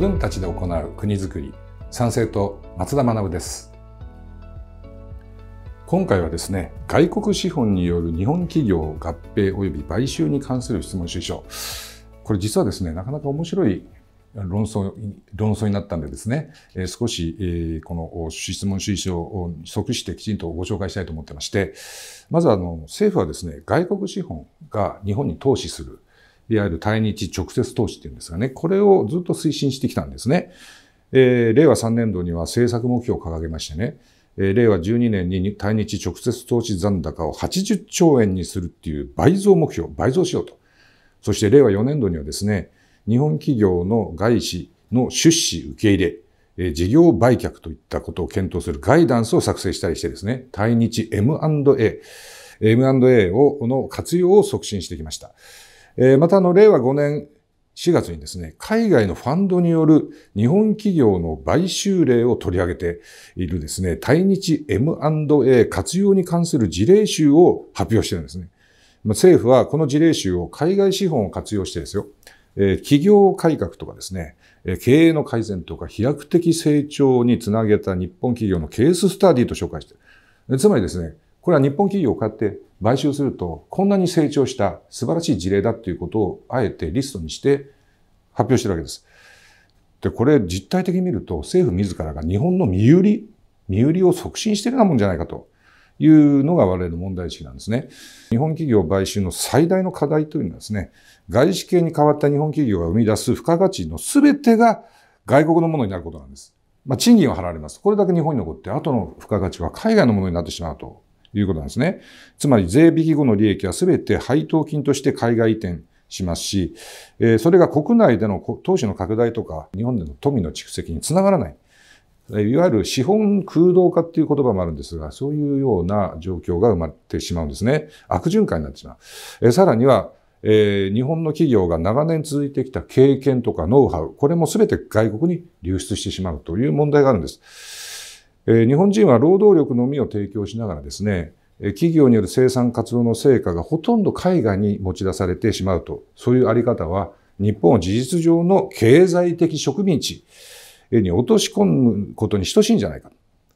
分たちで行う国づくり賛成と松田学です今回はですね外国資本による日本企業合併及び買収に関する質問主書これ実はですねなかなか面白い論争論争になったんでですね、え少し、えこの質問収書を即してきちんとご紹介したいと思ってましてまずあの政府はですね外国資本が日本に投資するいわゆる対日直接投資っていうんですがね、これをずっと推進してきたんですね。えー、令和3年度には政策目標を掲げましてね、えー、令和12年に対日直接投資残高を80兆円にするっていう倍増目標、倍増しようと。そして令和4年度にはですね、日本企業の外資の出資受け入れ、事業売却といったことを検討するガイダンスを作成したりしてですね、対日 M&A、M&A の活用を促進してきました。またあの、令和5年4月にですね、海外のファンドによる日本企業の買収例を取り上げているですね、対日 M&A 活用に関する事例集を発表してるんですね。政府はこの事例集を海外資本を活用してですよ、企業改革とかですね、経営の改善とか飛躍的成長につなげた日本企業のケーススタディと紹介してる。つまりですね、これは日本企業を買って買収すると、こんなに成長した素晴らしい事例だということを、あえてリストにして発表してるわけです。で、これ実態的に見ると、政府自らが日本の身売り、身売りを促進してるようなもんじゃないかというのが我々の問題意識なんですね。日本企業買収の最大の課題というのはですね、外資系に変わった日本企業が生み出す付加価値の全てが外国のものになることなんです。まあ、賃金は払われます。これだけ日本に残って、後の付加価値は海外のものになってしまうということなんですね。つまり税引き後の利益は全て配当金として海外移転しますし、それが国内での投資の拡大とか、日本での富の蓄積につながらない。いわゆる資本空洞化っていう言葉もあるんですが、そういうような状況が生まれてしまうんですね。悪循環になってしまう。えさらには、えー、日本の企業が長年続いてきた経験とかノウハウ、これも全て外国に流出してしまうという問題があるんです。日本人は労働力のみを提供しながらですね、企業による生産活動の成果がほとんど海外に持ち出されてしまうと、そういうあり方は日本を事実上の経済的植民地に落とし込むことに等しいんじゃないか。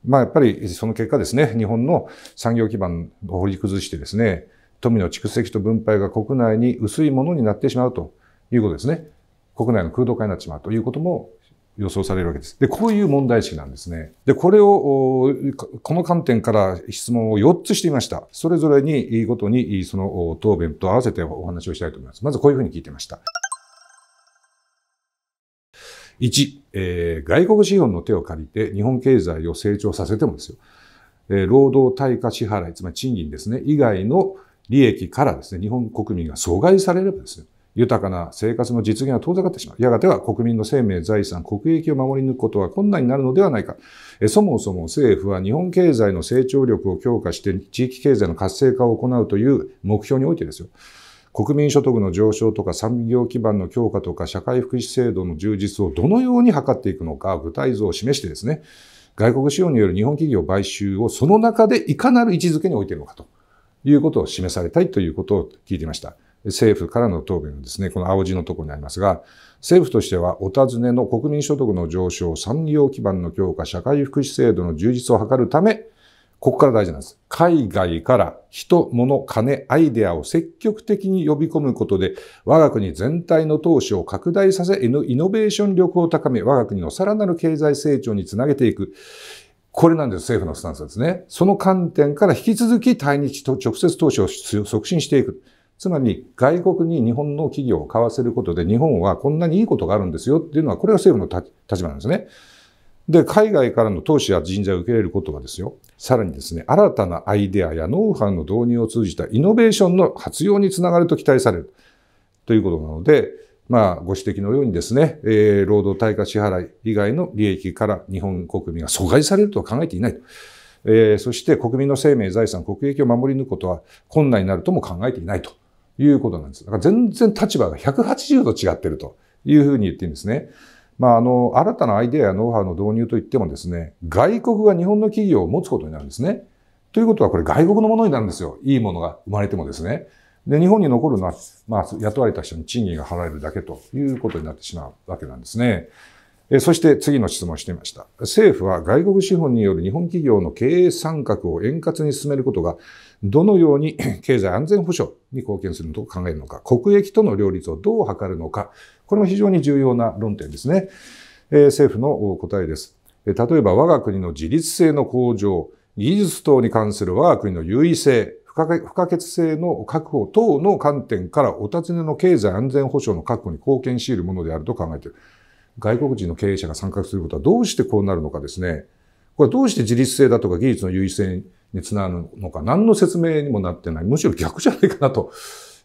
まあやっぱりその結果ですね、日本の産業基盤を掘り崩してですね、富の蓄積と分配が国内に薄いものになってしまうということですね。国内の空洞化になってしまうということも予想されるわけです。で、こういう問題意識なんですね。で、これを、この観点から質問を4つしてみました。それぞれに、ごとに、その答弁と合わせてお話をしたいと思います。まずこういうふうに聞いてました。1、えー、外国資本の手を借りて日本経済を成長させてもですよ。えー、労働対価支払い、つまり賃金ですね、以外の利益からですね、日本国民が阻害されればですね、豊かな生活の実現は遠ざかってしまう。やがては国民の生命、財産、国益を守り抜くことは困難になるのではないか。そもそも政府は日本経済の成長力を強化して地域経済の活性化を行うという目標においてですよ。国民所得の上昇とか産業基盤の強化とか社会福祉制度の充実をどのように図っていくのか具体像を示してですね、外国資本による日本企業買収をその中でいかなる位置づけに置いているのかということを示されたいということを聞いていました。政府からの答弁ですね、この青字のところにありますが、政府としてはお尋ねの国民所得の上昇、産業基盤の強化、社会福祉制度の充実を図るため、ここから大事なんです。海外から人、物、金、アイデアを積極的に呼び込むことで、我が国全体の投資を拡大させ、イノベーション力を高め、我が国のさらなる経済成長につなげていく。これなんです、政府のスタンスですね。その観点から引き続き対日と直接投資を促進していく。つまり外国に日本の企業を買わせることで日本はこんなにいいことがあるんですよっていうのはこれが政府の立場なんですね。で、海外からの投資や人材を受け入れることはですよ、さらにですね、新たなアイデアやノウハウの導入を通じたイノベーションの活用につながると期待されるということなので、まあ、ご指摘のようにですね、えー、労働対価支払い以外の利益から日本国民が阻害されるとは考えていないえー、そして国民の生命、財産、国益を守り抜くことは困難になるとも考えていないと。いうことなんです。だから全然立場が180度違ってるというふうに言っていいんですね。まあ、あの、新たなアイデアやノウハウの導入といってもですね、外国が日本の企業を持つことになるんですね。ということはこれ外国のものになるんですよ。いいものが生まれてもですね。で、日本に残るのは、まあ、雇われた人に賃金が払えるだけということになってしまうわけなんですね。そして次の質問をしていました。政府は外国資本による日本企業の経営参画を円滑に進めることが、どのように 経済安全保障に貢献すると考えるのか、国益との両立をどう図るのか、これも非常に重要な論点ですね。政府の答えです。例えば我が国の自立性の向上、技術等に関する我が国の優位性、不可欠性の確保等の観点からお尋ねの経済安全保障の確保に貢献し得るものであると考えている。外国人の経営者が参画することはどうしてこうなるのかですね。これどうして自律性だとか技術の優位性につながるのか、何の説明にもなってない。むしろ逆じゃないかなと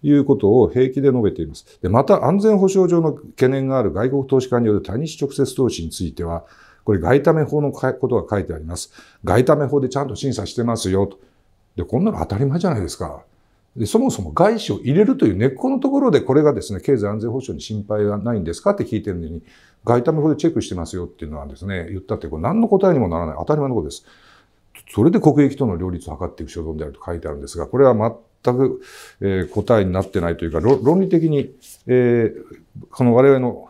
いうことを平気で述べています。で、また安全保障上の懸念がある外国投資家による対日直接投資については、これ外為法のことが書いてあります。外為法でちゃんと審査してますよと。で、こんなの当たり前じゃないですか。でそもそも外資を入れるという根っこのところで、これがですね、経済安全保障に心配はないんですかって聞いてるのに、外為法でチェックしてますよっていうのはですね、言ったって、これ何の答えにもならない、当たり前のことです。それで国益との両立を図っていく所存であると書いてあるんですが、これは全く、えー、答えになってないというか、論理的に、えー、この我々の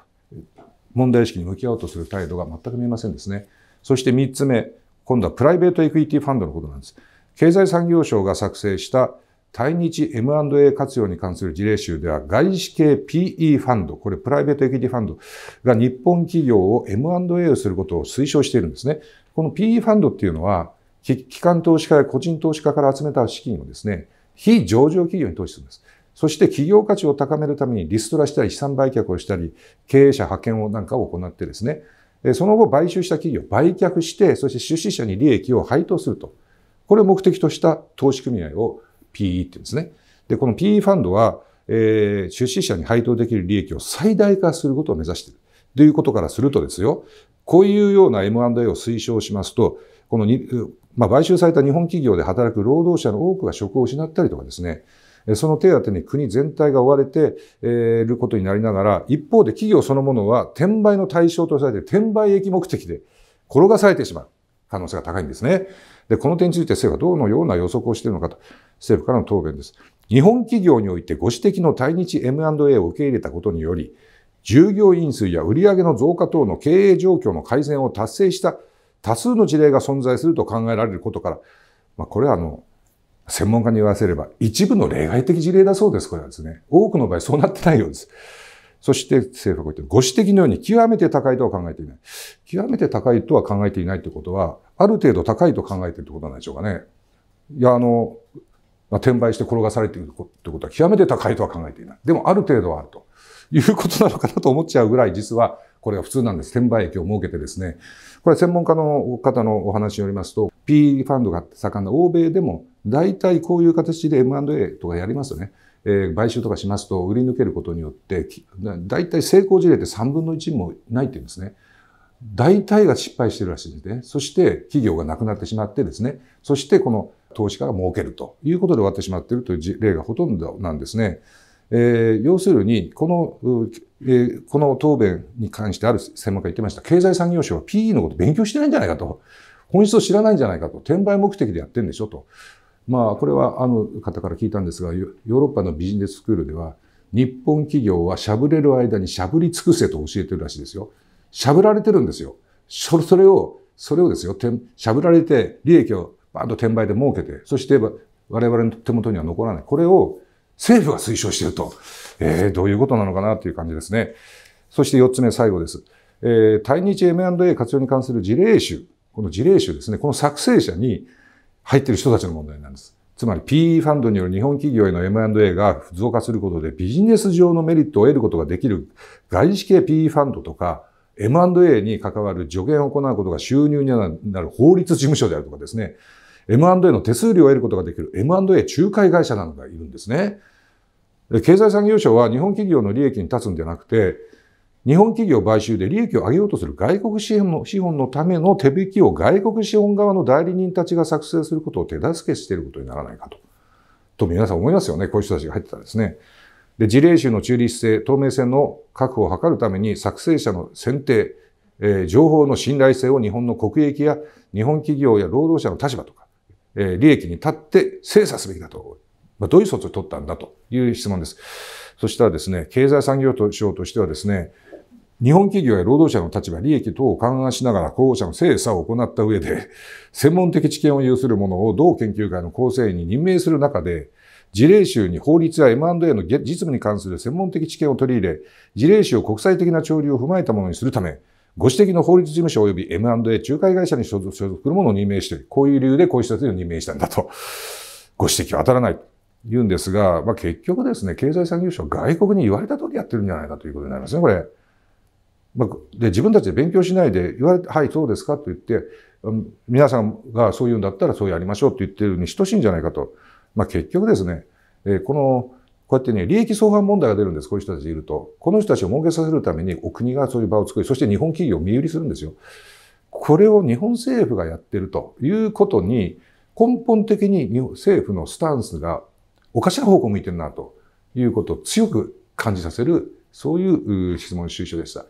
問題意識に向き合おうとする態度が全く見えませんですね。そして三つ目、今度はプライベートエクイティファンドのことなんです。経済産業省が作成した対日 M&A 活用に関する事例集では、外資系 PE ファンド、これプライベートエキティファンドが日本企業を M&A をすることを推奨しているんですね。この PE ファンドっていうのは、機関投資家や個人投資家から集めた資金をですね、非上場企業に投資するんです。そして企業価値を高めるためにリストラしたり資産売却をしたり、経営者派遣をなんかを行ってですね、その後買収した企業を売却して、そして出資者に利益を配当すると。これを目的とした投資組合を PE って言うんですね。で、この PE ファンドは、えー、出資者に配当できる利益を最大化することを目指している。ということからするとですよ、こういうような M&A を推奨しますと、このに、まあ、買収された日本企業で働く労働者の多くが職を失ったりとかですね、その手当に国全体が追われていることになりながら、一方で企業そのものは転売の対象とされて、転売益目的で転がされてしまう可能性が高いんですね。で、この点について政府はどのような予測をしているのかと、政府からの答弁です。日本企業においてご指摘の対日 M&A を受け入れたことにより、従業員数や売上の増加等の経営状況の改善を達成した多数の事例が存在すると考えられることから、まあ、これはあの、専門家に言わせれば一部の例外的事例だそうです、これはですね。多くの場合そうなってないようです。そして政府はこう言ってご指摘のように極めて高いとは考えていない。極めて高いとは考えていないということは、ある程度高いと考えているということなんでしょうかね。いや、あの、まあ、転売して転がされているということは極めて高いとは考えていない。でもある程度はあるということなのかなと思っちゃうぐらい、実はこれが普通なんです。転売益を設けてですね。これ専門家の方のお話によりますと、P ファンドが盛んな欧米でも大体こういう形で M&A とかやりますよね。え買収とかしますと売り抜けることによって大体成功事例って3分の1もないって言うんですね。大体が失敗してるらしいんですね。そして企業がなくなってしまってですね、そしてこの投資家が儲けるということで終わってしまっているという例がほとんどなんですね。えー、要するに、この、えー、この答弁に関してある専門家言ってました。経済産業省は PE のこと勉強してないんじゃないかと。本質を知らないんじゃないかと。転売目的でやってんでしょと。まあ、これはあの方から聞いたんですが、ヨーロッパのビジネススクールでは、日本企業はしゃぶれる間にしゃぶり尽くせと教えてるらしいですよ。しゃぶられてるんですよ。それを、それをですよ、しゃぶられて利益をバーンと転売で儲けて、そして我々の手元には残らない。これを政府が推奨してると。えー、どういうことなのかなという感じですね。そして四つ目、最後です。えー、対日 M&A 活用に関する事例集。この事例集ですね。この作成者に入ってる人たちの問題なんです。つまり PE ファンドによる日本企業への M&A が増加することでビジネス上のメリットを得ることができる外資系 PE ファンドとか M&A に関わる助言を行うことが収入になる法律事務所であるとかですね、M&A の手数料を得ることができる M&A 仲介会社などがいるんですね。経済産業省は日本企業の利益に立つんじゃなくて、日本企業買収で利益を上げようとする外国資本のための手引きを外国資本側の代理人たちが作成することを手助けしていることにならないかと。と皆さん思いますよね。こういう人たちが入ってたんですね。で、事例集の中立性、透明性の確保を図るために作成者の選定、えー、情報の信頼性を日本の国益や日本企業や労働者の立場とか、えー、利益に立って精査すべきだと。まあ、どういう措置を取ったんだという質問です。そしたらですね、経済産業省としてはですね、日本企業や労働者の立場、利益等を勘案しながら候補者の精査を行った上で、専門的知見を有する者を同研究会の構成員に任命する中で、事例集に法律や M&A の実務に関する専門的知見を取り入れ、事例集を国際的な潮流を踏まえたものにするため、ご指摘の法律事務所及び M&A 仲介会社に所属する者を任命して、こういう理由でこういう人たちを任命したんだと、ご指摘は当たらないと言うんですが、まあ、結局ですね、経済産業省は外国に言われた通りやってるんじゃないかということになりますね、これ。まあ、で自分たちで勉強しないで言われて、はい、そうですかと言って、皆さんがそういうんだったらそうやりましょうって言ってるに等しいんじゃないかと。まあ、結局ですね、えこの、こうやってね、利益相反問題が出るんです、こういう人たちいると。この人たちを儲けさせるために、お国がそういう場を作り、そして日本企業を身売りするんですよ。これを日本政府がやってるということに、根本的に政府のスタンスがおかしな方向向いてるなということを強く感じさせる、そういう質問収集でした。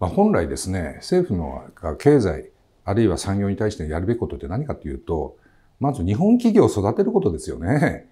まあ、本来ですね、政府のが経済、あるいは産業に対してやるべきことって何かというと、まず日本企業を育てることですよね。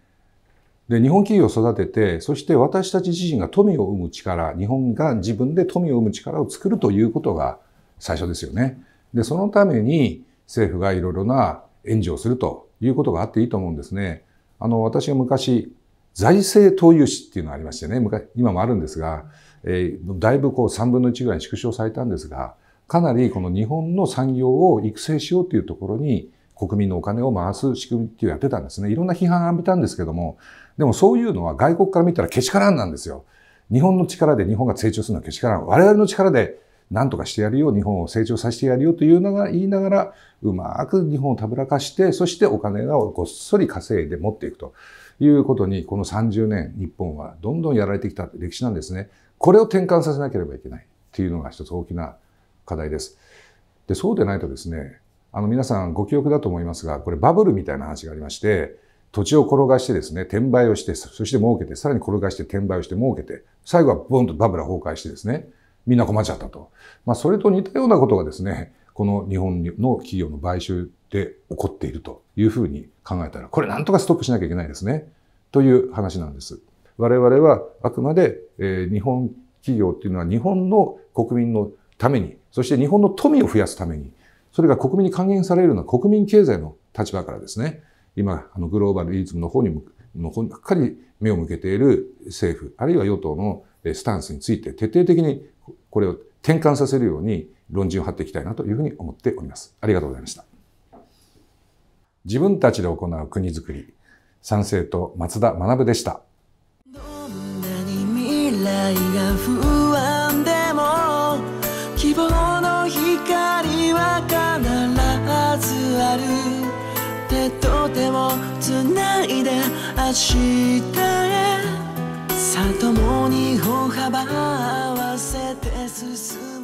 で、日本企業を育てて、そして私たち自身が富を生む力、日本が自分で富を生む力を作るということが最初ですよね。で、そのために政府がいろいろな援助をするということがあっていいと思うんですね。あの、私が昔、財政投融資っていうのがありましてね、今もあるんですが、えー、だいぶこう3分の1ぐらい縮小されたんですが、かなりこの日本の産業を育成しようというところに、国民のお金を回す仕組みっていうやってたんですね。いろんな批判を浴びたんですけども、でもそういうのは外国から見たらけしからんなんですよ。日本の力で日本が成長するのはけしからん。我々の力で何とかしてやるよ、日本を成長させてやるよというのが言いながら、うまく日本をたぶらかして、そしてお金をごっそり稼いで持っていくということに、この30年、日本はどんどんやられてきた歴史なんですね。これを転換させなければいけないっていうのが一つ大きな課題です。で、そうでないとですね、あの皆さんご記憶だと思いますが、これバブルみたいな話がありまして、土地を転がしてですね、転売をして、そして儲けて、さらに転がして転売をして儲けて、最後はボンとバブル崩壊してですね、みんな困っちゃったと。まあ、それと似たようなことがですね、この日本の企業の買収で起こっているというふうに考えたら、これなんとかストップしなきゃいけないですね、という話なんです。我々はあくまで、え日本企業っていうのは日本の国民のために、そして日本の富を増やすために、それが国民に還元されるような国民経済の立場からですね、今、あのグローバルリズムの方にも、の方ばっかり目を向けている政府、あるいは与党のスタンスについて徹底的にこれを転換させるように論陣を張っていきたいなというふうに思っております。ありがとうございました。自分たちで行う国づくり、賛成と松田学でした。来が不安でも希望の光は必ずある手と手をつないで明日へさともに歩幅合わせて進む